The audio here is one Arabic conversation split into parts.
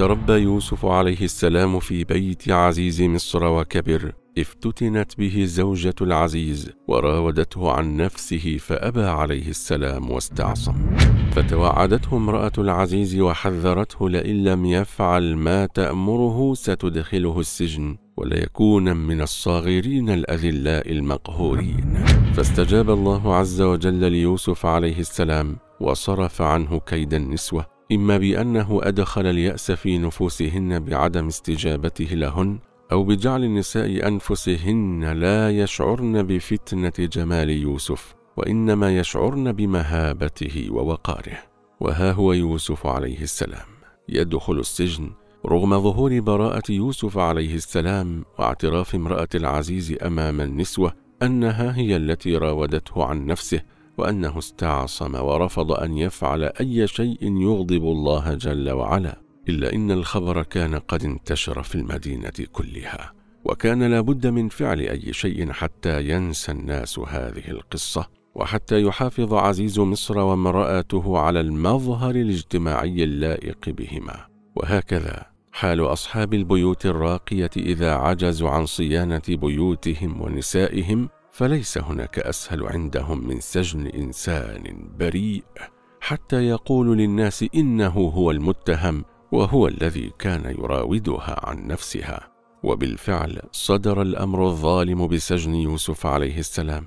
تربى يوسف عليه السلام في بيت عزيز مصر وكبر افتتنت به زوجة العزيز وراودته عن نفسه فأبى عليه السلام واستعصم فتوعدته امرأة العزيز وحذرته لئن لم يفعل ما تأمره ستدخله السجن وليكون من الصاغرين الأذلاء المقهورين فاستجاب الله عز وجل ليوسف عليه السلام وصرف عنه كيد النسوة إما بأنه أدخل اليأس في نفوسهن بعدم استجابته لهن أو بجعل النساء أنفسهن لا يشعرن بفتنة جمال يوسف وإنما يشعرن بمهابته ووقاره وها هو يوسف عليه السلام يدخل السجن رغم ظهور براءة يوسف عليه السلام واعتراف امرأة العزيز أمام النسوة أنها هي التي راودته عن نفسه وانه استعصم ورفض ان يفعل اي شيء يغضب الله جل وعلا الا ان الخبر كان قد انتشر في المدينه كلها وكان لابد من فعل اي شيء حتى ينسى الناس هذه القصه وحتى يحافظ عزيز مصر وامراته على المظهر الاجتماعي اللائق بهما وهكذا حال اصحاب البيوت الراقيه اذا عجزوا عن صيانه بيوتهم ونسائهم فليس هناك اسهل عندهم من سجن انسان بريء حتى يقول للناس انه هو المتهم وهو الذي كان يراودها عن نفسها وبالفعل صدر الامر الظالم بسجن يوسف عليه السلام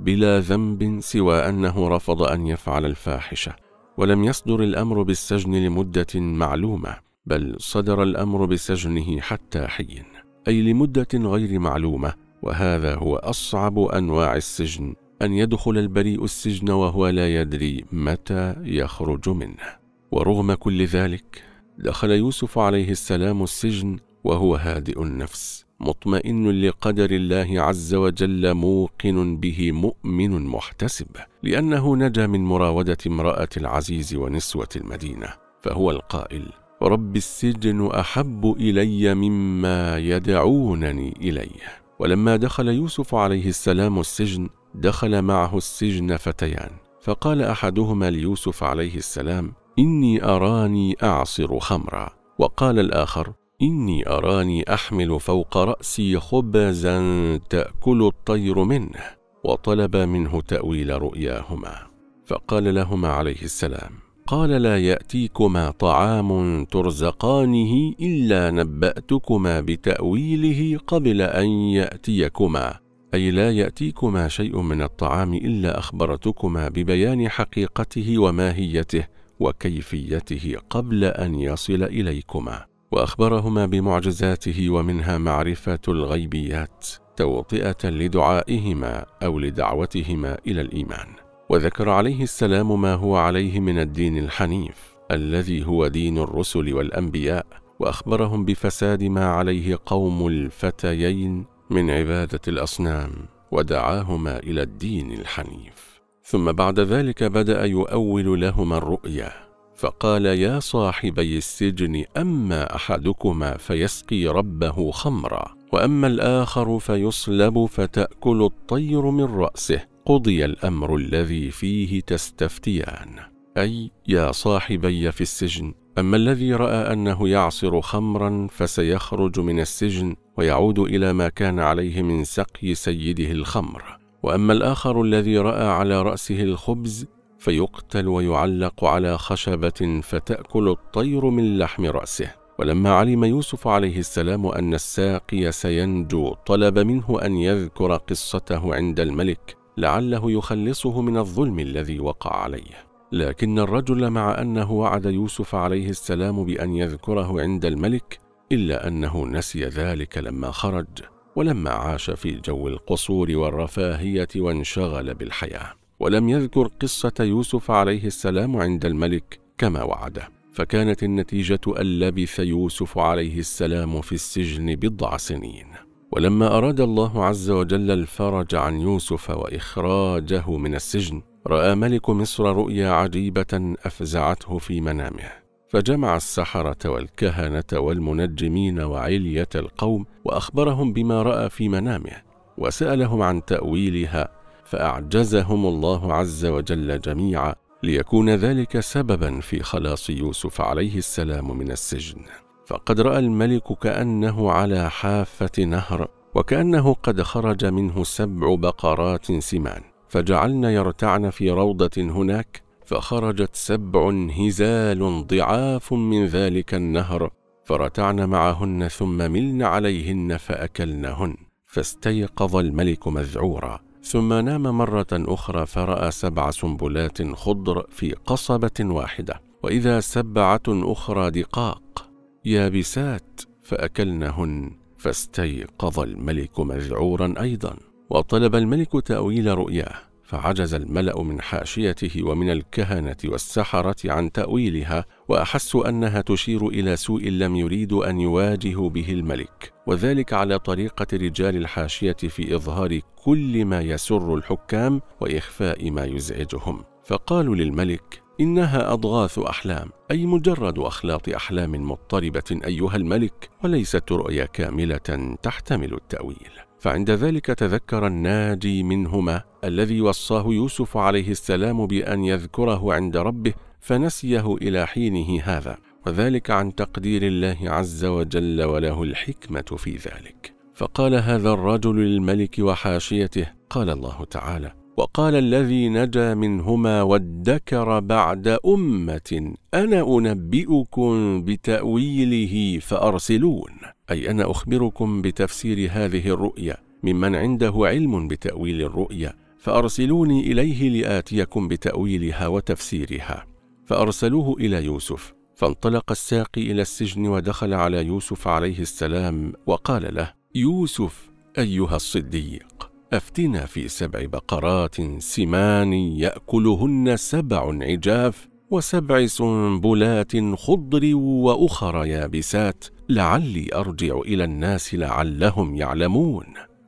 بلا ذنب سوى انه رفض ان يفعل الفاحشه ولم يصدر الامر بالسجن لمده معلومه بل صدر الامر بسجنه حتى حين اي لمده غير معلومه وهذا هو أصعب أنواع السجن أن يدخل البريء السجن وهو لا يدري متى يخرج منه ورغم كل ذلك دخل يوسف عليه السلام السجن وهو هادئ النفس مطمئن لقدر الله عز وجل موقن به مؤمن محتسب لانه نجا من مراوده امراه العزيز ونسوه المدينه فهو القائل رب السجن احب الي مما يدعونني اليه ولما دخل يوسف عليه السلام السجن دخل معه السجن فتيان فقال احدهما ليوسف عليه السلام اني اراني اعصر خمرا وقال الاخر اني اراني احمل فوق راسي خبزا تاكل الطير منه وطلب منه تاويل رؤياهما فقال لهما عليه السلام قال لا يأتيكما طعام ترزقانه إلا نبأتكما بتأويله قبل أن يأتيكما أي لا يأتيكما شيء من الطعام إلا أخبرتكما ببيان حقيقته وماهيته وكيفيته قبل أن يصل إليكما وأخبرهما بمعجزاته ومنها معرفة الغيبيات توطئة لدعائهما أو لدعوتهما إلى الإيمان وذكر عليه السلام ما هو عليه من الدين الحنيف الذي هو دين الرسل والأنبياء وأخبرهم بفساد ما عليه قوم الفتيين من عبادة الأصنام ودعاهما إلى الدين الحنيف ثم بعد ذلك بدأ يؤول لهما الرؤيا فقال يا صاحبي السجن أما أحدكما فيسقي ربه خمرا وأما الآخر فيصلب فتأكل الطير من رأسه قضي الأمر الذي فيه تستفتيان أي يا صاحبي في السجن أما الذي رأى أنه يعصر خمرا فسيخرج من السجن ويعود إلى ما كان عليه من سقي سيده الخمر وأما الآخر الذي رأى على رأسه الخبز فيقتل ويعلق على خشبة فتأكل الطير من لحم رأسه ولما علم يوسف عليه السلام أن الساقي سينجو طلب منه أن يذكر قصته عند الملك لعله يخلصه من الظلم الذي وقع عليه لكن الرجل مع أنه وعد يوسف عليه السلام بأن يذكره عند الملك إلا أنه نسي ذلك لما خرج ولما عاش في جو القصور والرفاهية وانشغل بالحياة ولم يذكر قصة يوسف عليه السلام عند الملك كما وعده فكانت النتيجة أن لبث يوسف عليه السلام في السجن بضع سنين ولما أراد الله عز وجل الفرج عن يوسف وإخراجه من السجن رأى ملك مصر رؤيا عجيبة أفزعته في منامه فجمع السحرة والكهنة والمنجمين وعلية القوم وأخبرهم بما رأى في منامه وسألهم عن تأويلها فأعجزهم الله عز وجل جميعا ليكون ذلك سببا في خلاص يوسف عليه السلام من السجن فقد رأى الملك كأنه على حافة نهر وكأنه قد خرج منه سبع بقرات سمان فجعلن يرتعن في روضة هناك فخرجت سبع هزال ضعاف من ذلك النهر فرتعن معهن ثم ملن عليهن فأكلنهن فاستيقظ الملك مذعورا ثم نام مرة أخرى فرأى سبع سنبلات خضر في قصبة واحدة وإذا سبعة أخرى دقاق يابسات فأكلنهن فاستيقظ الملك مذعورا أيضا وطلب الملك تأويل رؤياه فعجز الملأ من حاشيته ومن الكهنة والسحرة عن تأويلها وأحسوا أنها تشير إلى سوء لم يريدوا أن يواجهوا به الملك وذلك على طريقة رجال الحاشية في إظهار كل ما يسر الحكام وإخفاء ما يزعجهم فقالوا للملك إنها أضغاث أحلام أي مجرد أخلاط أحلام مضطربة أيها الملك وليست رؤيا كاملة تحتمل التأويل فعند ذلك تذكر الناجي منهما الذي وصاه يوسف عليه السلام بأن يذكره عند ربه فنسيه إلى حينه هذا وذلك عن تقدير الله عز وجل وله الحكمة في ذلك فقال هذا الرجل للملك وحاشيته قال الله تعالى وقال الذي نجا منهما وادكر بعد أمة أنا أنبئكم بتأويله فأرسلون أي أنا أخبركم بتفسير هذه الرؤيا ممن عنده علم بتأويل الرؤيا فأرسلوني إليه لآتيكم بتأويلها وتفسيرها فأرسلوه إلى يوسف فانطلق الساقي إلى السجن ودخل على يوسف عليه السلام وقال له يوسف أيها الصديق أفتنا في سبع بقرات سمان يأكلهن سبع عجاف وسبع سنبلات خضر وأخر يابسات لعلي أرجع إلى الناس لعلهم يعلمون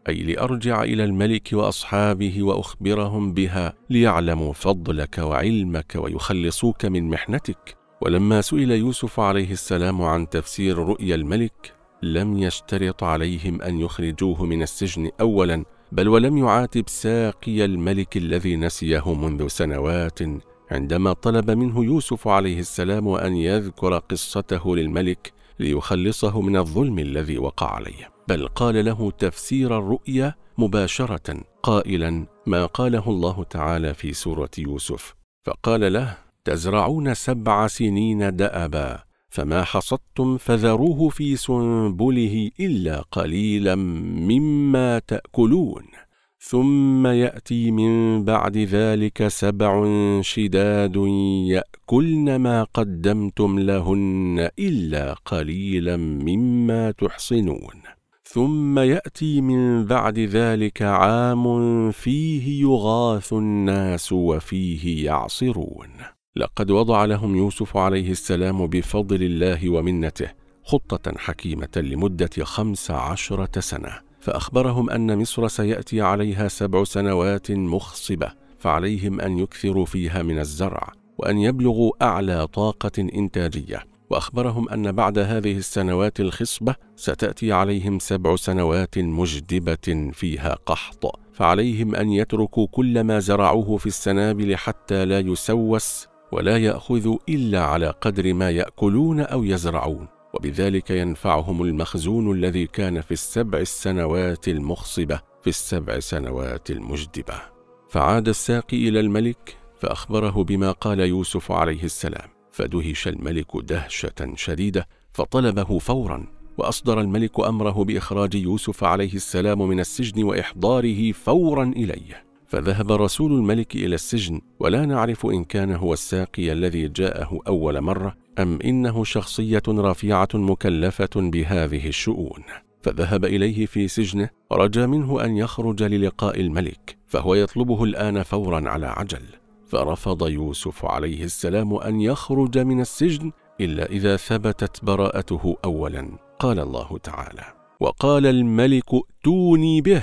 أي لأرجع إلى الملك وأصحابه وأخبرهم بها ليعلموا فضلك وعلمك ويخلصوك من محنتك ولما سئل يوسف عليه السلام عن تفسير رؤيا الملك لم يشترط عليهم أن يخرجوه من السجن أولا بل ولم يعاتب ساقي الملك الذي نسيه منذ سنوات عندما طلب منه يوسف عليه السلام أن يذكر قصته للملك ليخلصه من الظلم الذي وقع عليه بل قال له تفسير الرؤيا مباشرة قائلا ما قاله الله تعالى في سورة يوسف فقال له تزرعون سبع سنين دأبا فما حصدتم فذروه في سنبله إلا قليلا مما تأكلون ثم يأتي من بعد ذلك سبع شداد يأكلن ما قدمتم لهن إلا قليلا مما تحصنون ثم يأتي من بعد ذلك عام فيه يغاث الناس وفيه يعصرون لقد وضع لهم يوسف عليه السلام بفضل الله ومنته خطة حكيمة لمدة خمس عشرة سنة فأخبرهم أن مصر سيأتي عليها سبع سنوات مخصبة فعليهم أن يكثروا فيها من الزرع وأن يبلغوا أعلى طاقة إنتاجية وأخبرهم أن بعد هذه السنوات الخصبة ستأتي عليهم سبع سنوات مجدبة فيها قحط فعليهم أن يتركوا كل ما زرعوه في السنابل حتى لا يسوس ولا يأخذ إلا على قدر ما يأكلون أو يزرعون وبذلك ينفعهم المخزون الذي كان في السبع السنوات المخصبة في السبع سنوات المجدبة فعاد الساقي إلى الملك فأخبره بما قال يوسف عليه السلام فدهش الملك دهشة شديدة فطلبه فورا وأصدر الملك أمره بإخراج يوسف عليه السلام من السجن وإحضاره فورا إليه فذهب رسول الملك إلى السجن ولا نعرف إن كان هو الساقي الذي جاءه أول مرة أم إنه شخصية رفيعة مكلفة بهذه الشؤون فذهب إليه في سجنه ورجى منه أن يخرج للقاء الملك فهو يطلبه الآن فورا على عجل فرفض يوسف عليه السلام أن يخرج من السجن إلا إذا ثبتت براءته أولا قال الله تعالى وقال الملك ائتوني به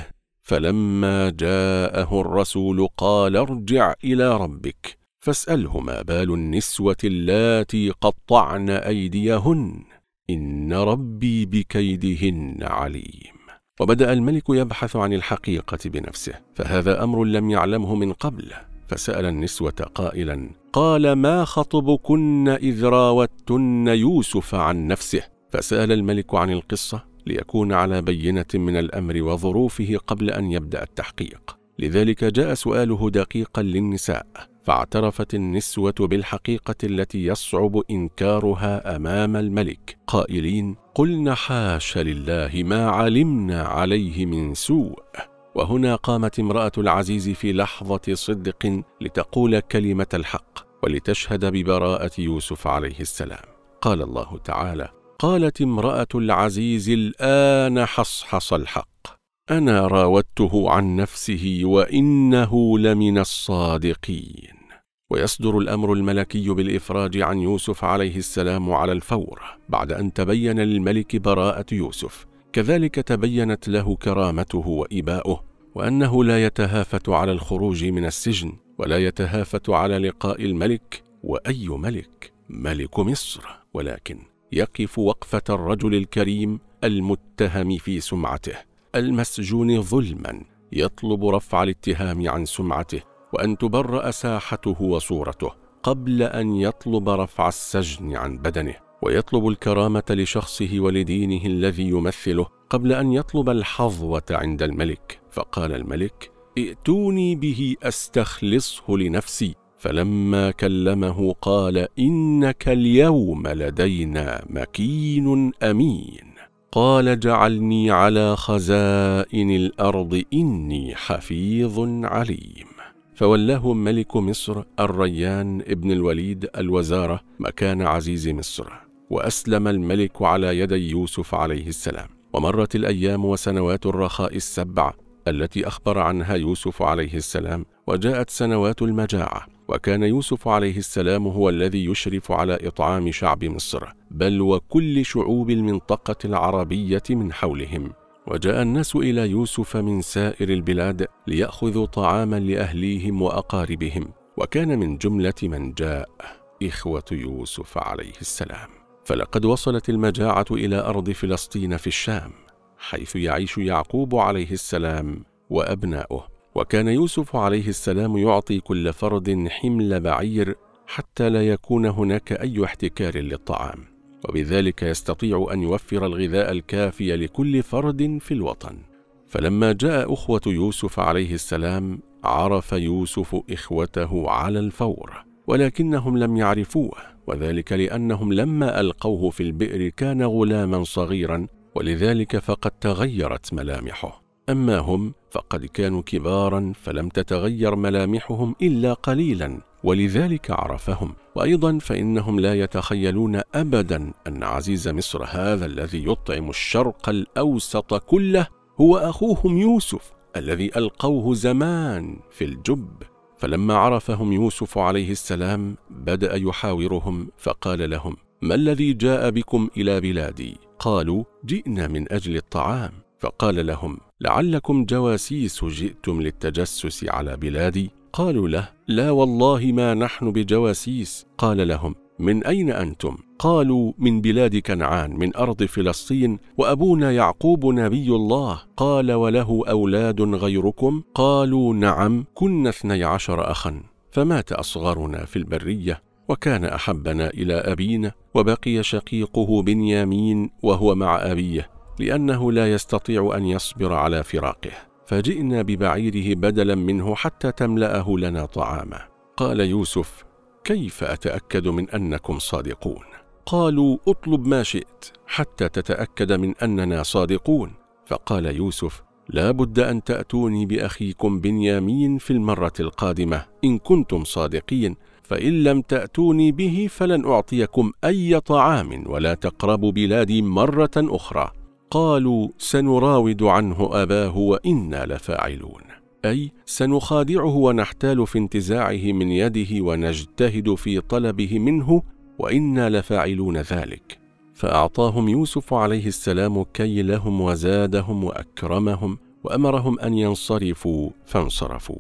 فلما جاءه الرسول قال ارجع إلى ربك فاسأله ما بال النسوة اللاتي قطعن أيديهن إن ربي بكيدهن عليم وبدأ الملك يبحث عن الحقيقة بنفسه فهذا أمر لم يعلمه من قبل فسأل النسوة قائلا قال ما خطبكن إذ راوتن يوسف عن نفسه فسأل الملك عن القصة ليكون على بينة من الأمر وظروفه قبل أن يبدأ التحقيق لذلك جاء سؤاله دقيقا للنساء فاعترفت النسوة بالحقيقة التي يصعب إنكارها أمام الملك قائلين قلنا حاش لله ما علمنا عليه من سوء وهنا قامت امرأة العزيز في لحظة صدق لتقول كلمة الحق ولتشهد ببراءة يوسف عليه السلام قال الله تعالى قالت امرأة العزيز الآن حصحص الحق أنا راودته عن نفسه وإنه لمن الصادقين ويصدر الأمر الملكي بالإفراج عن يوسف عليه السلام على الفور بعد أن تبين للملك براءة يوسف كذلك تبينت له كرامته وإباؤه وأنه لا يتهافت على الخروج من السجن ولا يتهافت على لقاء الملك وأي ملك ملك مصر ولكن يقف وقفة الرجل الكريم المتهم في سمعته المسجون ظلما يطلب رفع الاتهام عن سمعته وأن تبرأ ساحته وصورته قبل أن يطلب رفع السجن عن بدنه ويطلب الكرامة لشخصه ولدينه الذي يمثله قبل أن يطلب الحظوة عند الملك فقال الملك ائتوني به أستخلصه لنفسي فلما كلمه قال إنك اليوم لدينا مكين أمين قال جعلني على خزائن الأرض إني حفيظ عليم فولاه ملك مصر الريان ابن الوليد الوزارة مكان عزيز مصر وأسلم الملك على يدي يوسف عليه السلام ومرت الأيام وسنوات الرخاء السبع التي أخبر عنها يوسف عليه السلام وجاءت سنوات المجاعة وكان يوسف عليه السلام هو الذي يشرف على إطعام شعب مصر بل وكل شعوب المنطقة العربية من حولهم وجاء الناس إلى يوسف من سائر البلاد ليأخذوا طعاما لأهليهم وأقاربهم وكان من جملة من جاء إخوة يوسف عليه السلام فلقد وصلت المجاعة إلى أرض فلسطين في الشام حيث يعيش يعقوب عليه السلام وأبناؤه وكان يوسف عليه السلام يعطي كل فرد حمل بعير حتى لا يكون هناك أي احتكار للطعام وبذلك يستطيع أن يوفر الغذاء الكافي لكل فرد في الوطن فلما جاء أخوة يوسف عليه السلام عرف يوسف إخوته على الفور ولكنهم لم يعرفوه وذلك لأنهم لما ألقوه في البئر كان غلاما صغيرا ولذلك فقد تغيرت ملامحه أما هم فقد كانوا كبارا فلم تتغير ملامحهم إلا قليلا ولذلك عرفهم وأيضا فإنهم لا يتخيلون أبدا أن عزيز مصر هذا الذي يطعم الشرق الأوسط كله هو أخوهم يوسف الذي ألقوه زمان في الجب فلما عرفهم يوسف عليه السلام بدأ يحاورهم فقال لهم ما الذي جاء بكم إلى بلادي؟ قالوا جئنا من أجل الطعام فقال لهم لعلكم جواسيس جئتم للتجسس على بلادي قالوا له لا والله ما نحن بجواسيس قال لهم من أين أنتم؟ قالوا من بلاد كنعان من أرض فلسطين وأبونا يعقوب نبي الله قال وله أولاد غيركم قالوا نعم كنا اثني عشر أخا فمات أصغرنا في البرية وكان أحبنا إلى أبينا وبقي شقيقه بنيامين وهو مع أبيه لأنه لا يستطيع أن يصبر على فراقه فجئنا ببعيره بدلا منه حتى تملأه لنا طعاما قال يوسف كيف أتأكد من أنكم صادقون قالوا اطلب ما شئت حتى تتأكد من أننا صادقون فقال يوسف لا بد أن تأتوني بأخيكم بنيامين في المرة القادمة إن كنتم صادقين فإن لم تأتوني به فلن أعطيكم أي طعام ولا تقربوا بلادي مرة أخرى قالوا سنراود عنه أباه وإنا لفاعلون أي سنخادعه ونحتال في انتزاعه من يده ونجتهد في طلبه منه وإنا لفاعلون ذلك فأعطاهم يوسف عليه السلام كيلهم وزادهم وأكرمهم وأمرهم أن ينصرفوا فانصرفوا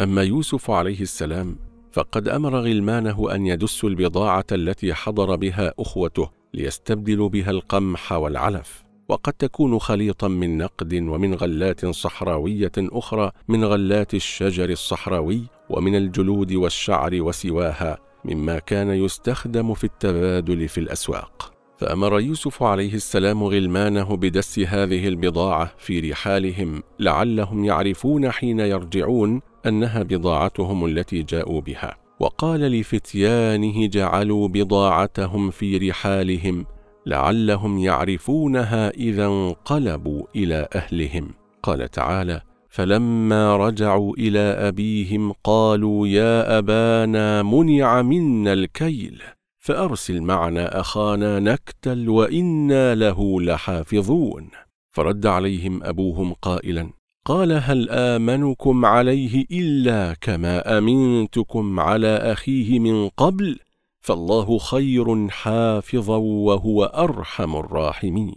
أما يوسف عليه السلام فقد أمر غلمانه أن يدسوا البضاعة التي حضر بها أخوته ليستبدلوا بها القمح والعلف وقد تكون خليطا من نقد ومن غلات صحراوية أخرى من غلات الشجر الصحراوي ومن الجلود والشعر وسواها مما كان يستخدم في التبادل في الأسواق فأمر يوسف عليه السلام غلمانه بدس هذه البضاعة في رحالهم لعلهم يعرفون حين يرجعون أنها بضاعتهم التي جاءوا بها وقال لفتيانه جعلوا بضاعتهم في رحالهم لعلهم يعرفونها إذا انقلبوا إلى أهلهم قال تعالى فلما رجعوا إلى أبيهم قالوا يا أبانا منع منا الكيل فأرسل معنا أخانا نكتل وإنا له لحافظون فرد عليهم أبوهم قائلا قال هل آمنكم عليه إلا كما أمنتكم على أخيه من قبل فالله خير حافظا وهو أرحم الراحمين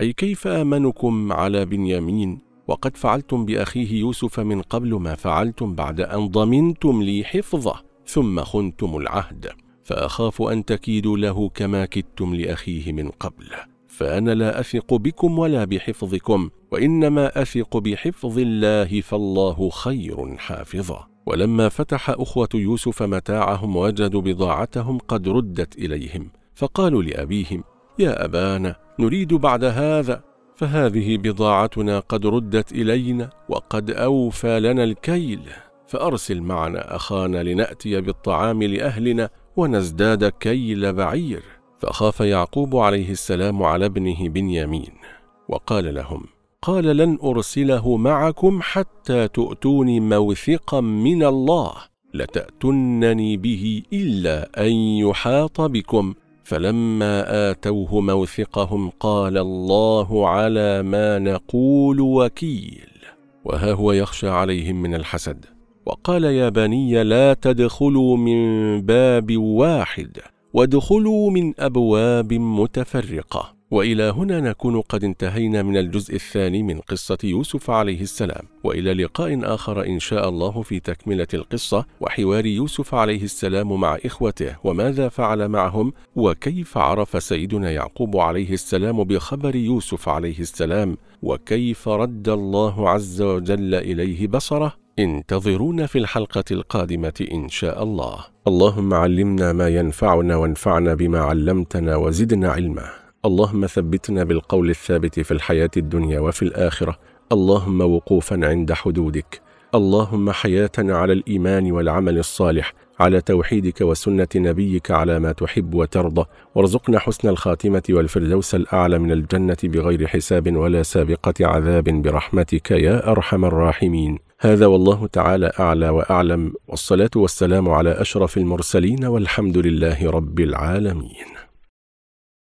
أي كيف آمنكم على بنيامين وقد فعلتم بأخيه يوسف من قبل ما فعلتم بعد أن ضمنتم لي حفظه ثم خنتم العهد فأخاف أن تكيدوا له كما كدتم لأخيه من قبل فأنا لا أثق بكم ولا بحفظكم وإنما أثق بحفظ الله فالله خير حافظا ولما فتح أخوة يوسف متاعهم وجدوا بضاعتهم قد ردت إليهم فقالوا لأبيهم يا أبانا نريد بعد هذا فهذه بضاعتنا قد ردت إلينا وقد أوفى لنا الكيل فأرسل معنا أخانا لنأتي بالطعام لأهلنا ونزداد كيل بعير فخاف يعقوب عليه السلام على ابنه بنيامين وقال لهم قال لن أرسله معكم حتى تؤتوني موثقا من الله لتأتنني به إلا أن يحاط بكم فلما آتوه موثقهم قال الله على ما نقول وكيل وها هو يخشى عليهم من الحسد وقال يا بني لا تدخلوا من باب واحد وادخلوا من أبواب متفرقة والى هنا نكون قد انتهينا من الجزء الثاني من قصه يوسف عليه السلام والى لقاء اخر ان شاء الله في تكمله القصه وحوار يوسف عليه السلام مع اخوته وماذا فعل معهم وكيف عرف سيدنا يعقوب عليه السلام بخبر يوسف عليه السلام وكيف رد الله عز وجل اليه بصره انتظرونا في الحلقة القادمة إن شاء الله. اللهم علمنا ما ينفعنا وانفعنا بما علمتنا وزدنا علما. اللهم ثبتنا بالقول الثابت في الحياة الدنيا وفي الآخرة اللهم وقوفا عند حدودك اللهم حياة على الإيمان والعمل الصالح على توحيدك وسنة نبيك على ما تحب وترضى وارزقنا حسن الخاتمة والفردوس الأعلى من الجنة بغير حساب ولا سابقة عذاب برحمتك يا أرحم الراحمين هذا والله تعالى أعلى وأعلم والصلاة والسلام على أشرف المرسلين والحمد لله رب العالمين